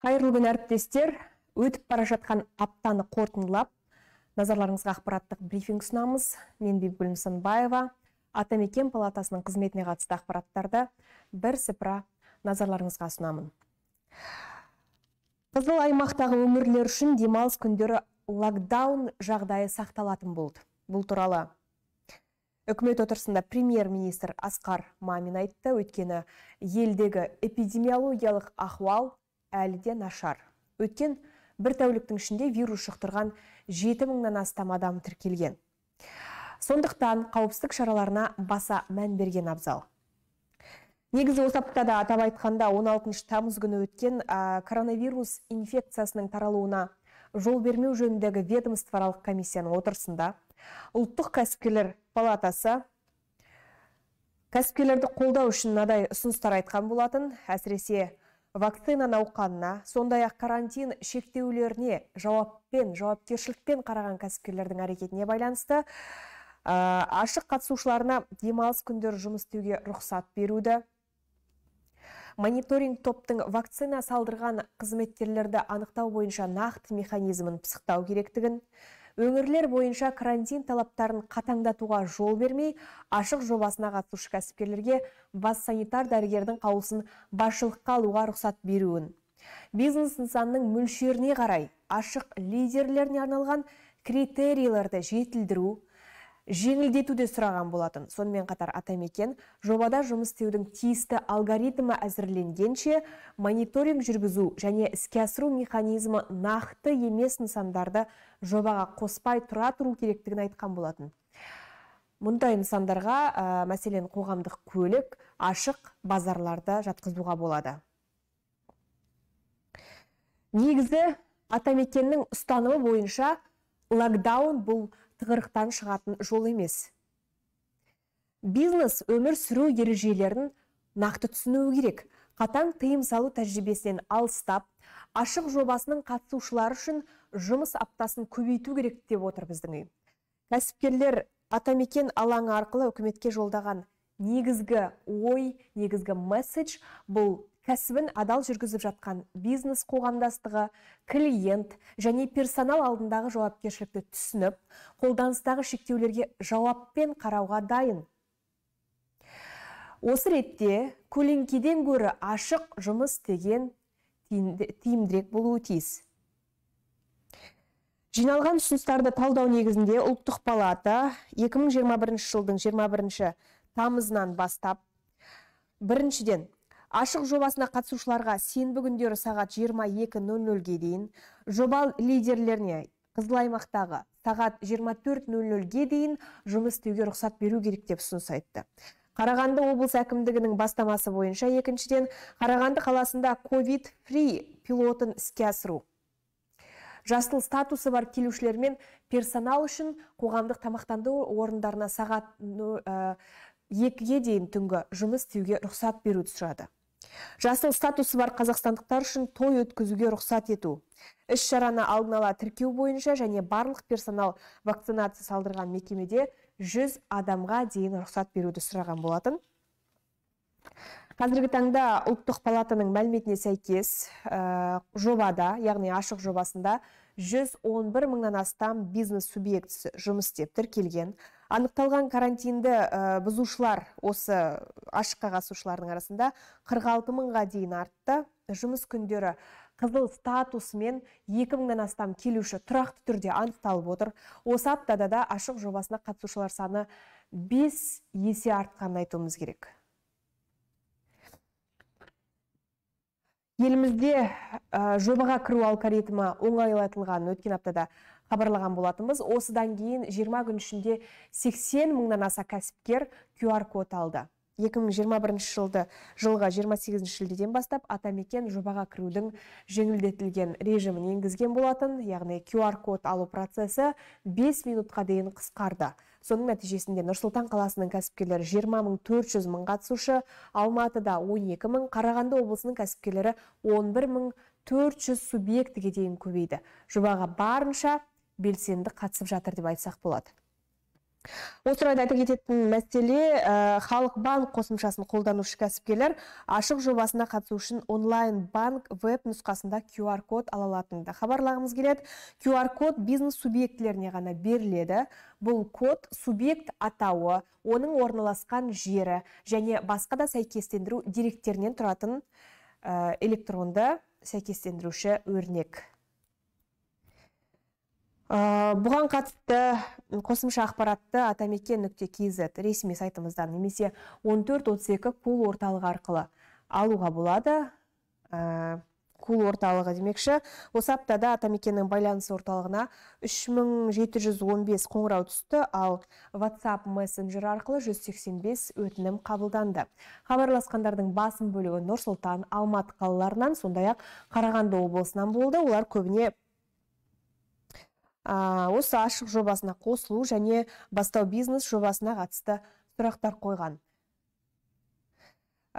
қайырлы күн әріптестер өтіп бара жатқан аптаны қорытындылап назарларыңызға ақпараттық брифинг ұсынамыз мен бибігүл нысанбаева атамекен палатасының қызметіне қатысты ақпараттарды бірсыпыра назарларыңызға ұсынамын қызыл аймақтағы өңірлер үшін демалыс күндері локдаун жағдайы сақталатын болды бұл туралы үкімет отырысында премьер министр асқар мамин айтты өйткені елдегі эпидемиологиялық ахуал әлі де нашар өткен бір тәуліктің ішінде вирус жұқтырған жеті мыңнан астам адам тіркелген сондықтан қауіпсіздік шараларына баса мән берген абзал негізі осы аптада атап айтқанда 16 тамыз күні өткен коронавирус инфекциясының таралуына жол бермеу жөніндегі ведомствоаралық комиссияның отырысында ұлттық кәсіпкерлер палатасы кәсіпкерлерді қолдау үшін мынадай ұсыныстар айтқан болатын әсіресе вакцина науқанына сондай ақ карантин шектеулеріне жауаппен жауапкершілікпен қараған кәсіпкерлердің әрекетіне байланысты ашық қатысушыларына демалыс күндері жұмыс істеуге рұқсат беруді мониторинг топтың вакцина салдырған қызметкерлерді анықтау бойынша нақты механизмін пысықтау керектігін өңірлер бойынша карантин талаптарын қатаңдатуға жол бермей ашық жобасына қатысушы кәсіпкерлерге бас санитар дәрігердің қаулысын басшылыққа алуға рұқсат беруін бизнес нысанның мөлшеріне қарай ашық лидерлеріне арналған критерийлерді жетілдіру жеңілдетуді сұраған болатын сонымен қатар атамекен жобада жұмыс істеудің тиісті алгоритмі әзірленгенше мониторинг жүргізу және іске асыру механизмі нақты емес нысандарды жобаға қоспай тұра тұру керектігін айтқан болатын мұндай нысандарға ә, мәселен қоғамдық көлік ашық базарларды жатқызуға болады негізі атамекеннің ұстанымы бойынша локдаун бұл тығырықтан шығатын жол емес бизнес өмір сүру ережелерін нақты түсінуі керек қатаң тыйым салу тәжірибесінен алыстап ашық жобасының қатысушылары үшін жұмыс аптасын көбейту керек деп отыр біздің үй кәсіпкерлер атамекен алаңы арқылы үкіметке жолдаған негізгі ой негізгі месседж бұл кәсібін адал жүргізіп жатқан бизнес қоғамдастығы клиент және персонал алдындағы жауапкершілікті түсініп қолданыстағы шектеулерге жауаппен қарауға дайын осы ретте көлеңкеден гөрі ашық жұмыс деген тиімдірек болуы тиіс жиналған ұсыныстарды талдау негізінде ұлттық палата 2021 жылдың 21 тамызынан бастап біріншіден ашық жобасына қатысушыларға сенбі күндері сағат 22.00-ге дейін жобал лидерлеріне қызыл аймақтағы сағат 24.00-ге дейін жұмыс істеуге рұқсат беру керек деп ұсыныс айтты қарағанды облыс әкімдігінің бастамасы бойынша екіншіден қарағанды қаласында covid free пилотын іске асыру Жастыл статусы бар келушілер персонал үшін қоғамдық тамақтанды орындарына сағат 2-ге э, дейін түнгі жұмыс істеуге рұқсат беруді сұрады жасыл статусы бар қазақстандықтар үшін той өткізуге рұқсат ету іс шараны алдын ала тіркеу бойынша және барлық персонал вакцинация салдырған мекемеде 100 адамға дейін рұқсат беруді сұраған болатын қазіргі таңда ұлттық палатаның мәліметіне сәйкес ә, жобада яғни ашық жобасында 111 мыңнан астам бизнес субъектісі жұмыс істеп тіркелген анықталған карантинді ә, бұзушылар осы ашық қағасушылардың арасында 46 мыңға дейін артты жұмыс күндері қызыл статусымен 2000 мыңнан астам келуші тұрақты түрде анықталып отыр осы аптада да ашық жобасына қатысушылар саны 5 есе артқанын айтуымыз керек елімізде ә, жобаға кіру алгоритмі оңайлатылған өткен аптада хабарлаған болатынбыз осыдан кейін 20 күн ішінде 80 мыңнан аса кәсіпкер qr код алды 2021 жылды жылға 28 шілдеден бастап атамекен жобаға кірудің жеңілдетілген режимін енгізген болатын яғни qr код алу процесі 5 минутқа дейін қысқарды соның нәтижесінде сұлтан қаласының кәсіпкерлері 20 мың 400 мың қатысушы алматыда 12 мың қарағанды облысының кәсіпкерлері 11 мың 400 субъектіге дейін көбейді жобаға барынша белсенді қатысып жатыр деп айтсақ болады осы орайда айта кететін мәселе э, халық банк қосымшасын қолданушы кәсіпкерлер ашық жобасына қатысу үшін онлайн банк веб нұсқасында qr код ала алатынды хабарлағымыз келеді qr код бизнес субъектілеріне ғана беріледі бұл код субъект атауы оның орналасқан жері және басқа да сәйкестендіру деректерінен тұратын э, электронды сәйкестендіруші өрнек Э, бұған қатысты қосымша ақпаратты атамекен нүкте kz ресми сайтымыздан немесе 1432 кул орталығы арқылы алуға болады ә, кул орталығы демекші осы аптада атамекеннің байланыс орталығына 3715 қоңырау түсті ал whatsapp мессенджер арқылы 185 өтінім қабылданды хабарласқандардың басым бөлігі нұр сұлтан алматы қалаларынан сондай ақ қарағанды облысынан болды олар көбіне осы ашық жобасына қосылу және бастау бизнес жобасына қатысты сұрақтар қойған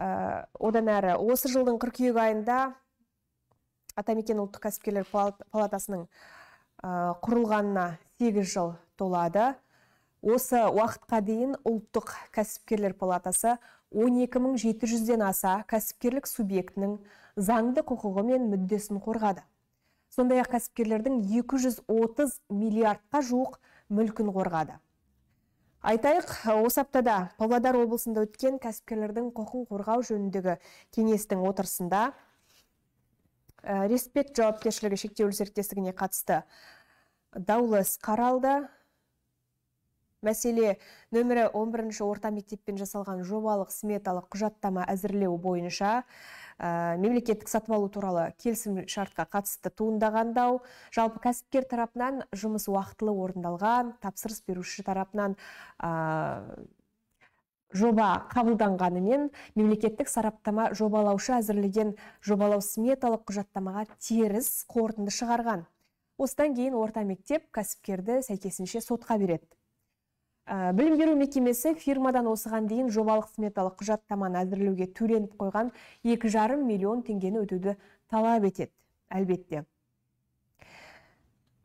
ә, одан әрі осы жылдың қыркүйек айында атамекен ұлттық кәсіпкерлер палатасының ә, құрылғанына 8 жыл толады осы уақытқа дейін ұлттық кәсіпкерлер палатасы 12700-ден аса кәсіпкерлік субъектінің заңды құқығы мен мүддесін қорғады сондай ақ кәсіпкерлердің 230 миллиардқа жуық мүлкін қорғады айтайық осы аптада павлодар облысында өткен кәсіпкерлердің құқығын қорғау жөніндегі кеңестің отырысында респект жауапкершілігі шектеулі серіктестігіне қатысты даулы іс қаралды мәселе нөмірі 11 орта мектеппен жасалған жобалық сметалық құжаттама әзірлеу бойынша мемлекеттік сатып алу туралы келісім шартқа қатысты туындаған дау жалпы кәсіпкер тарапынан жұмыс уақытылы орындалған тапсырыс беруші тарапынан жоба қабылданғанымен мемлекеттік сараптама жобалаушы әзірлеген жобалау сметалық құжаттамаға теріс қорытынды шығарған осыдан кейін орта мектеп кәсіпкерді сәйкесінше сотқа береді ә, білім беру мекемесі фирмадан осыған дейін жобалық сметалық құжаттаманы әзірлеуге төленіп қойған екі жарым миллион теңгені өтеуді талап етеді әлбетте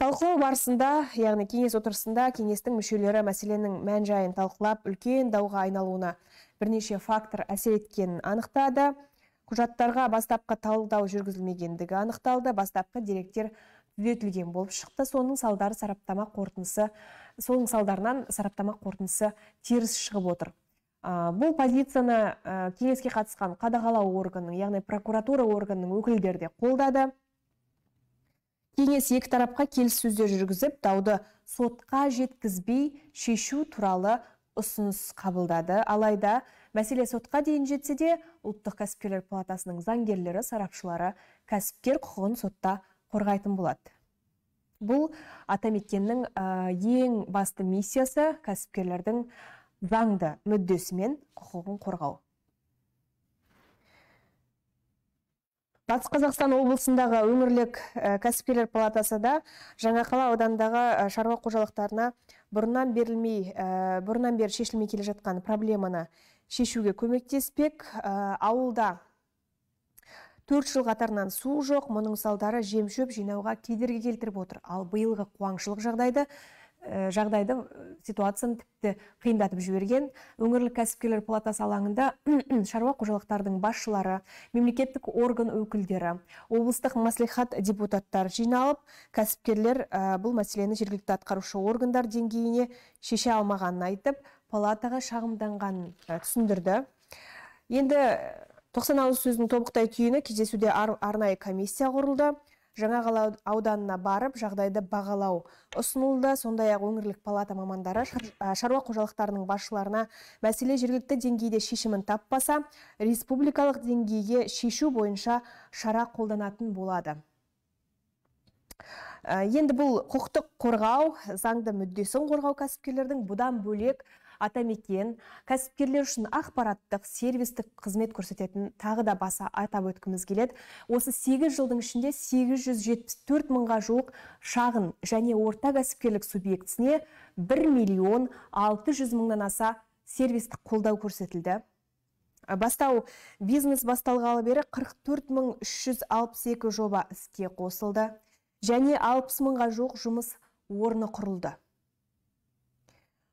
талқылау барысында яғни кеңес отырысында кеңестің мүшелері мәселенің мән жайын талқылап үлкен дауға айналуына бірнеше фактор әсер еткенін анықтады құжаттарға бастапқы талдау жүргізілмегендігі анықталды бастапқы деректер түзетілген болып шықты соның салдары сараптама қорытындысы соның салдарынан сараптама қорытындысы теріс шығып отыр ә, бұл позицияны ә, кеңеске қатысқан қадағалау органының яғни прокуратура органының өкілдері де қолдады кеңес екі тарапқа келіссөздер жүргізіп дауды сотқа жеткізбей шешу туралы ұсыныс қабылдады алайда мәселе сотқа дейін жетсе де ұлттық кәсіпкерлер палатасының заңгерлері сарапшылары кәсіпкер құқығын сотта қорғайтын болады бұл атамекеннің ең басты миссиясы кәсіпкерлердің заңды мүддесі мен құқығын қорғау батыс қазақстан облысындағы өңірлік кәсіпкерлер палатасы да жаңақала ауданындағы шаруа қожалықтарына бұрыннан берілмей бұрыннан бері шешілмей келе жатқан проблеманы шешуге көмектеспек ауылда төрт жыл қатарынан су жоқ мұның салдары жем шөп жинауға кедергі келтіріп отыр ал биылғы қуаңшылық жағдайды э, жағдайды э, ситуацияны тіпті қиындатып жіберген өңірлік кәсіпкерлер палатасы алаңында шаруа қожалықтардың басшылары мемлекеттік орган өкілдері облыстық мәслихат депутаттары жиналып кәсіпкерлер э, бұл мәселені жергілікті атқарушы органдар деңгейіне шеше алмағанын айтып палатаға шағымданғанын түсіндірді енді тоқсан ауыз сөздің тобықтай түйіні кездесуде ар, арнайы комиссия құрылды жаңа қала ауданына барып жағдайды бағалау ұсынылды сондай ақ өңірлік палата мамандары шаруа қожалықтарының басшыларына мәселе жергілікті деңгейде шешімін таппаса республикалық деңгейге шешу бойынша шара қолданатын болады э, енді бұл құқықтық қорғау заңды мүддесін қорғау кәсіпкерлердің бұдан бөлек атамекен кәсіпкерлер үшін ақпараттық сервистік қызмет көрсететін тағы да баса атап өткіміз келеді осы 8 жылдың ішінде 874 мыңға жуық шағын және орта кәсіпкерлік субъектісіне 1 миллион 600 мыңнан аса сервистік қолдау көрсетілді ә, бастау бизнес басталғалы бері 44 мың 362 жоба іске қосылды және 60 мыңға жуық жұмыс орны құрылды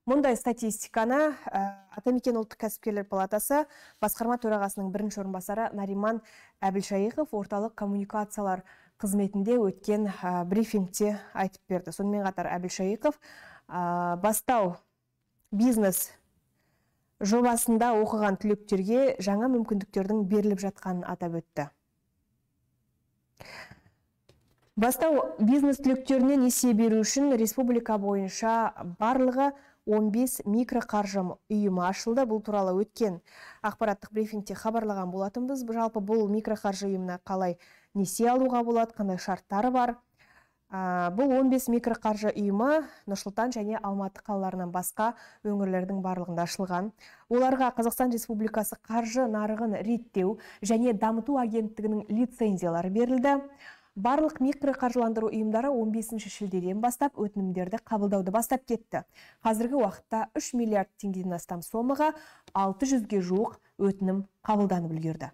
мұндай статистиканы э, атамекен ұлттық кәсіпкерлер палатасы басқарма төрағасының бірінші орынбасары нариман әбілшайықов орталық коммуникациялар қызметінде өткен э, брифингте айтып берді сонымен қатар әбілшайықов э, бастау бизнес жобасында оқыған түлектерге жаңа мүмкіндіктердің беріліп жатқанын атап өтті бастау бизнес түлектеріне несие беру үшін республика бойынша барлығы 15 микроқаржы ұйымы ашылды бұл туралы өткен ақпараттық брифингте хабарлаған болатынбыз жалпы бұл микроқаржы ұйымына қалай несие алуға болады қандай шарттары бар ә, бұл 15 микроқаржы ұйымы нұрсұлтан және алматы қалаларынан басқа өңірлердің барлығында ашылған оларға қазақстан республикасы қаржы нарығын реттеу және дамыту агенттігінің лицензиялары берілді барлық микроқаржыландыру ұйымдары 15 шілдеден бастап өтінімдерді қабылдауды бастап кетті қазіргі уақытта 3 миллиард теңгеден астам сомаға 600-ге жуық өтінім қабылданып үлгерді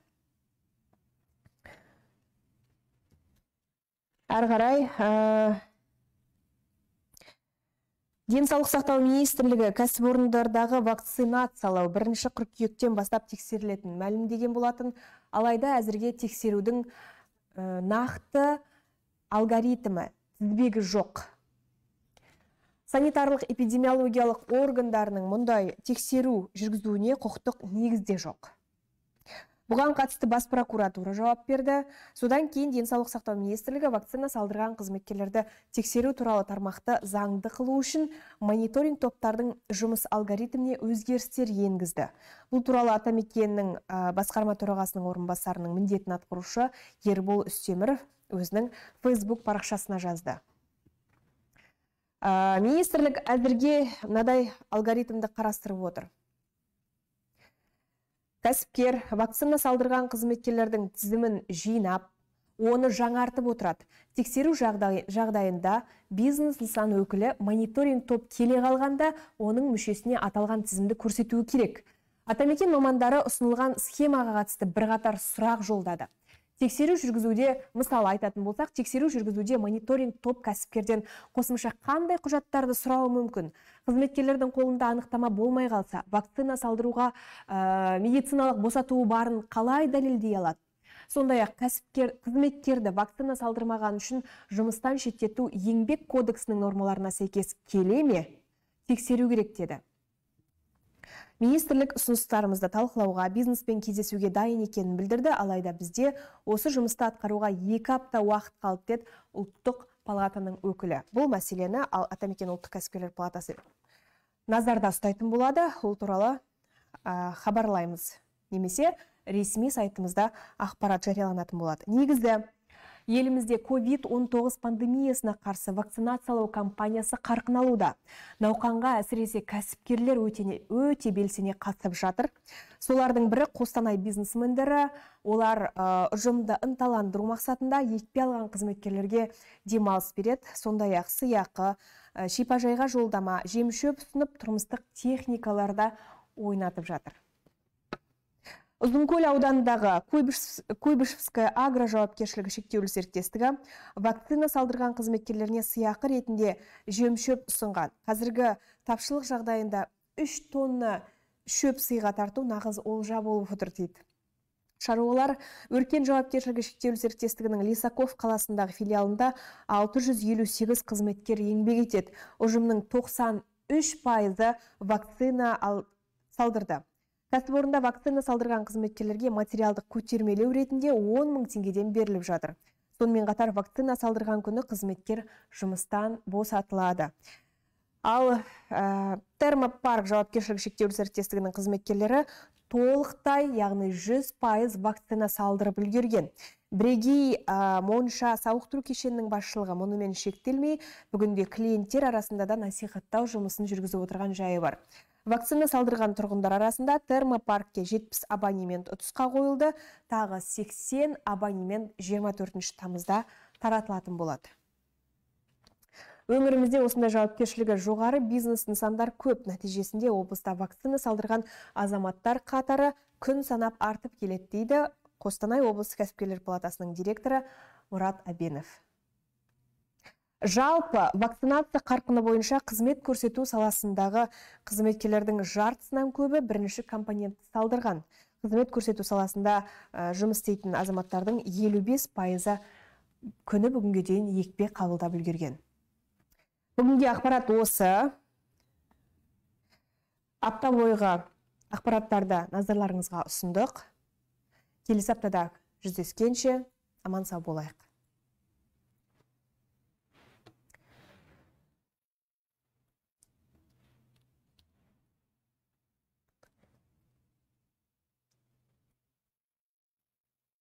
әрі қарай ә... денсаулық сақтау министрлігі кәсіпорындардағы вакцинациялау бірінші қыркүйектен бастап тексерілетінін мәлімдеген болатын алайда әзірге тексерудің Э, нақты алгоритмі тізбегі жоқ санитарлық эпидемиологиялық органдарының мұндай тексеру жүргізуіне құқықтық негіз жоқ бұған қатысты бас прокуратура жауап берді содан кейін денсаулық сақтау министрлігі вакцина салдырған қызметкерлерді тексеру туралы тармақты заңды қылу үшін мониторинг топтардың жұмыс алгоритміне өзгерістер енгізді бұл туралы атамекеннің басқарма төрағасының орынбасарының міндетін атқарушы ербол үстеміров өзінің фейсбук парақшасына жазды министрлік әзірге мынадай алгоритмді қарастырып отыр кәсіпкер вакцина салдырған қызметкерлердің тізімін жинап оны жаңартып отырады тексеру жағдайында бизнес нысан өкілі мониторинг топ келе қалғанда оның мүшесіне аталған тізімді көрсетуі керек атамекен мамандары ұсынылған схемаға қатысты бірқатар сұрақ жолдады тексеру жүргізуде мысалы айтатын болсақ тексеру жүргізуде мониторинг топ кәсіпкерден қосымша қандай құжаттарды сұрауы мүмкін қызметкерлердің қолында анықтама болмай қалса вакцина салдыруға медициналық босатуы барын қалай дәлелдей алады сондай ақ кәсіпкер қызметкерді вакцина салдырмаған үшін жұмыстан шеттету еңбек кодексінің нормаларына сәйкес келе ме тексеру керек деді министрлік ұсыныстарымызды талқылауға бизнеспен кездесуге дайын екенін білдірді алайда бізде осы жұмысты атқаруға екі апта уақыт қалды деді ұлттық палатаның өкілі бұл мәселені ал атамекен ұлттық кәсіпкерлер палатасы назарда ұстайтын болады ол туралы ә, хабарлаймыз немесе ресми сайтымызда ақпарат жарияланатын болады негізі елімізде COVID-19 пандемиясына қарсы вакцинациялау кампаниясы қарқын алуда. Науқанға әсіресе кәсіпкерлер өтене, өте белсене қатысып жатыр. Солардың бірі Қостанай бизнесмендері, олар ұжымды ынталандыру мақсатында екпе алған қызметкерлерге демалыс береді, сондай-ақ сыйақы, шипажайға жолдама, шөп ұсынып тұрмыстық техникаларда ойнатып жатыр ұзынкөл ауданындағы куйбышевская агро жауапкершілігі шектеулі серіктестігі вакцина салдырған қызметкерлеріне сыйақы ретінде жем шөп ұсынған қазіргі тапшылық жағдайында 3 тонна шөп сыйға тарту нағыз олжа болып отыр дейді шаруалар өркен жауапкершілігі шектеулі серіктестігінің лисаков қаласындағы филиалында 658 қызметкер еңбек етеді ұжымның 93 пайызы вакцина ал... салдырды кәсіпорында вакцина салдырған қызметкерлерге материалдық көтермелеу ретінде 10 мың теңгеден беріліп жатыр сонымен қатар вакцина салдырған күні қызметкер жұмыстан босатылады ал ә, э, термопарк жауапкершілігі шектеулі серіктестігінің қызметкерлері толықтай яғни 100 пайыз вакцина салдырып үлгерген бірегей ә, монша сауықтыру кешенінің басшылығы мұнымен шектелмей бүгінде клиенттер арасында да насихаттау жұмысын жүргізіп отырған жайы бар Вакцина салдырған тұрғындар арасында термопаркке 70 абонемент ұтысқа қойылды, тағы 80 абонемент 24 тамызда таратылатын болады. Өңірімізде осындай жауапкершілігі жоғары бизнес нысандар көп нәтижесінде облыста вакцина салдырған азаматтар қатары күн санап артып келеді дейді Қостанай облысы кәсіпкерлер палатасының директоры Мұрат Абенов жалпы вакцинация қарқыны бойынша қызмет көрсету саласындағы қызметкерлердің жартысынан көбі бірінші компонентті салдырған қызмет көрсету саласында жұмыс істейтін азаматтардың бес пайызы күні бүгінге дейін екпе қабылдап үлгерген бүгінге ақпарат осы апта бойғы ақпараттарды назарларыңызға ұсындық келесі аптада жүздескенше аман сау болайық